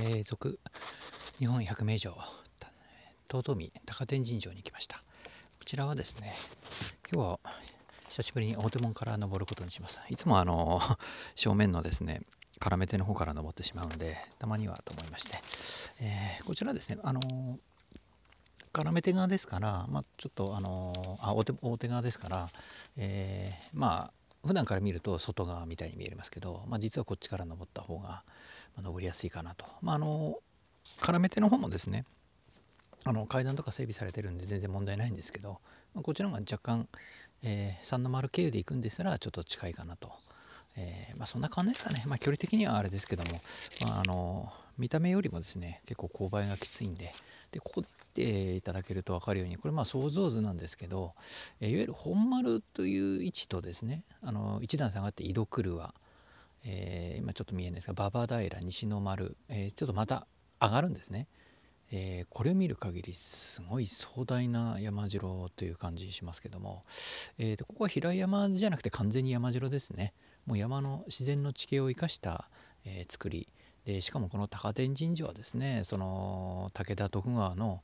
えー、続日本百名城遠江高天神城に来ましたこちらはですね今日は久しぶりに表門から登ることにしますいつもあの 正面のですね絡め手の方から登ってしまうんでたまにはと思いまして、えー、こちらですねあの絡め手側ですから、まあ、ちょっとあのあ大手大手側ですから、えー、まあ普段から見ると外側みたいに見えますけど、まあ、実はこっちから登った方が、登りやすいかなと。まあ、あの絡め手の方もですねあの階段とか整備されてるんで全然問題ないんですけど、まあ、こっちの方が若干、えー、3の丸経由で行くんですらちょっと近いかなと、えー、まあ、そんな感じですかね、まあ、距離的にはあれですけども、まあ、あの見た目よりもですね結構勾配がきついんででここで見ていただけると分かるようにこれまあ想像図なんですけど、えー、いわゆる本丸という位置とですねあの1段下がって井戸車えー、今ちょっと見えないですが馬場平西の丸、えー、ちょっとまた上がるんですね、えー、これを見る限りすごい壮大な山城という感じしますけども、えーと、ここは平山じゃなくて完全に山城ですねもう山の自然の地形を生かした、えー、作りでしかもこの高天神城はですねその武田徳川の、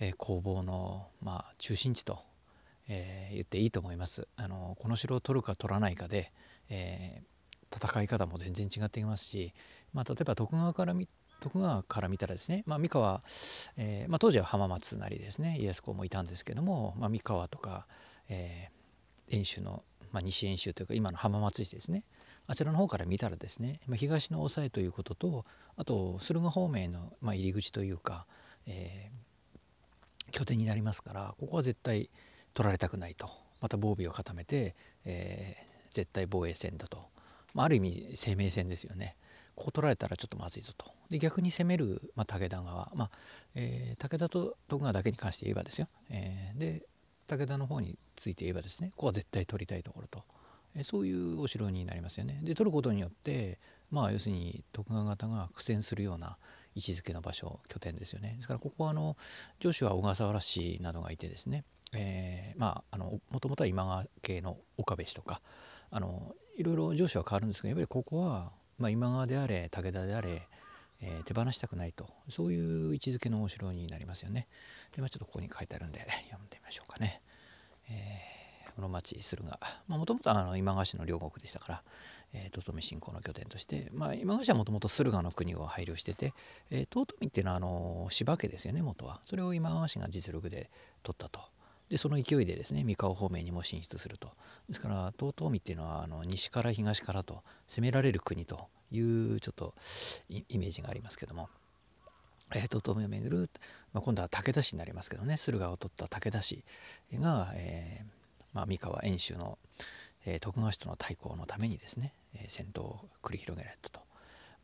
え工房の、まあ、中心地と、え言っていいと思いますあのこの城を取るか取らないかで、えー戦い方も全然違っていますし、まあ、例えば徳川から見徳川から見たらですね、まあ、三河、えー、まあ、当時は浜松なりですね家康公もいたんですけども、まあ、三河とか、えー、遠州の、まあ、西遠州というか今の浜松市ですねあちらの方から見たらですね、ま東の抑えということとあと駿河方面の、ま入り口というか、えー、拠点になりますからここは絶対取られたくないとまた防備を固めて、え絶対防衛戦だとまあ、ある意味生命線ですよね。ここ取られたらちょっとまずいぞと。で逆に攻める、まあ、武田側、まあえー、武田と徳川だけに関して言えばですよ、えー、で武田の方について言えばですねここは絶対取りたいところと、えー、そういうお城になりますよね。で取ることによってまあ要するに徳川方が苦戦するような位置づけの場所拠点ですよね。ですからここはあの上司は小笠原氏などがいてですね、えー、まあもともとは今川系の岡部氏とかあのいろいろ上司は変わるんですけどやっぱりここは、まあ、今川であれ武田であれ、えー、手放したくないとそういう位置づけのお城になりますよね。でまあ、ちょっとここに書いてあるんで読んでみましょうかね。えー、室町駿河もともと今川氏の両国でしたから、えー、富信仰の拠点として、まあ、今川氏はもともと駿河の国を配慮してて、えー、遠っていうのはあの柴家ですよね元はそれを今川氏が実力で取ったとでその勢いでですね三河方面にも進出するとですから遠江っていうのはあの西から東からと攻められる国というちょっとイメージがありますけども、えー、遠江を巡る、まあ、今度は武田氏になりますけどね駿河を取った武田氏が、えーまあ、三河遠州の、えー、徳川氏との対抗のためにですね、えー、戦闘を繰り広げられたと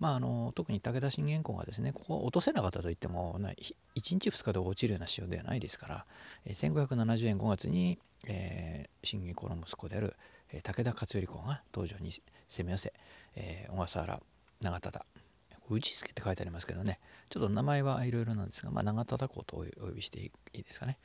まあ、あの特に武田信玄公がですねここを落とせなかったといってもな1日2日で落ちるような仕様ではないですから1570年5月に、えー、信玄公の息子である武田勝頼公が東条に攻め寄せ、えー、小笠原長忠氏助って書いてありますけどねちょっと名前はいろいろなんですが、まあ、長忠公とお呼びしていいですかね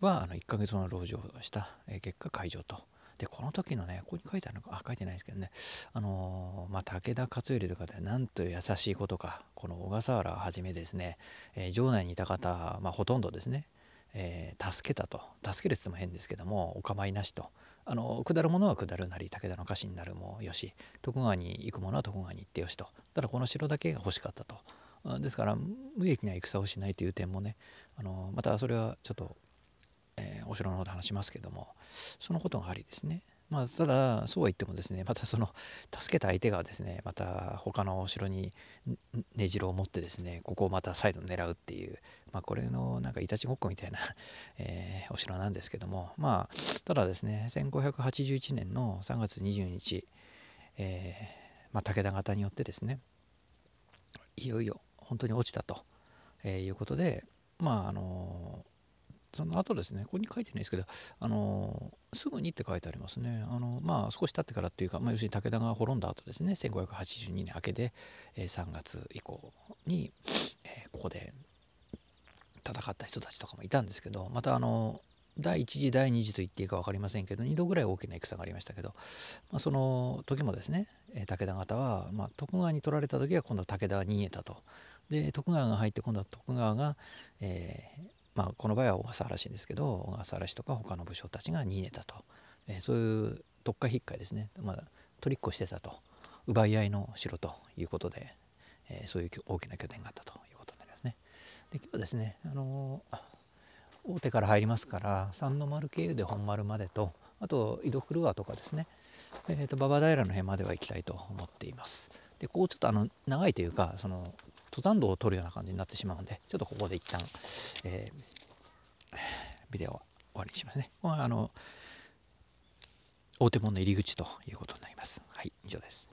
はあの1ヶ月の籠城をした、えー、結果解除と。で、この時のね、ここに書いてあるのか、あ、書いてないですけどね、あのー、まあ、武田勝頼とかで、なんと優しいことか、この小笠原をはじめですね、えー、城内にいた方、まあ、ほとんどですね、えー、助けたと、助けるって言っても変ですけども、お構いなしと、あの下るものは下るなり武田の家臣になるもよし徳川に行くものは徳川に行ってよしとただこの城だけが欲しかったとですから無益な戦をしないという点もねあのまたそれはちょっとえー、お城の方で話しますけどもそのことがありですねまあ、ただそうは言ってもですねまたその助けた相手がですねまた他のお城に根城を持ってですねここをまた再度狙うっていう、まあ、これのなんかいたちごっこみたいな えー、お城なんですけどもまあただですね1581年の3月22日、えー、まあ、武田方によってですねいよいよ本当に落ちたと、えー、いうことでまああのその後ですね、ここに書いてないですけど、あのすぐにって書いてありますね。あのまあ、少し経ってからっていうか、まあ、要するに武田が滅んだ後ですね、1582年明けで、えー、3月以降に、えー、ここで戦った人たちとかもいたんですけど、またあの第1次第2次と言っていいか分かりませんけど2度ぐらい大きな戦がありましたけど、まあ、その時もですね武田方は、まあ、徳川に取られた時は今度は武田は逃げたとで徳川が入って今度は徳川が、えー、まあ、この場合は小笠原氏ですけど小笠原氏とか他の武将たちが逃げたと、えー、そういう特化ひっかいですね、まあ、取りっこしてたと奪い合いの城ということで、えー、そういう大きな拠点があったということになりますね。で今日はですね、あのー、大手から入りますから三の丸経由で本丸までとあと井戸ル川とかですね、えーと、馬場平の辺までは行きたいと思っています。でここちょっとあの長いというかその登山道を通るような感じになってしまうので、ちょっとここで一旦、えー、ビデオは終わりにしますね。これはあの、大手門の入り口ということになります。はい、以上です。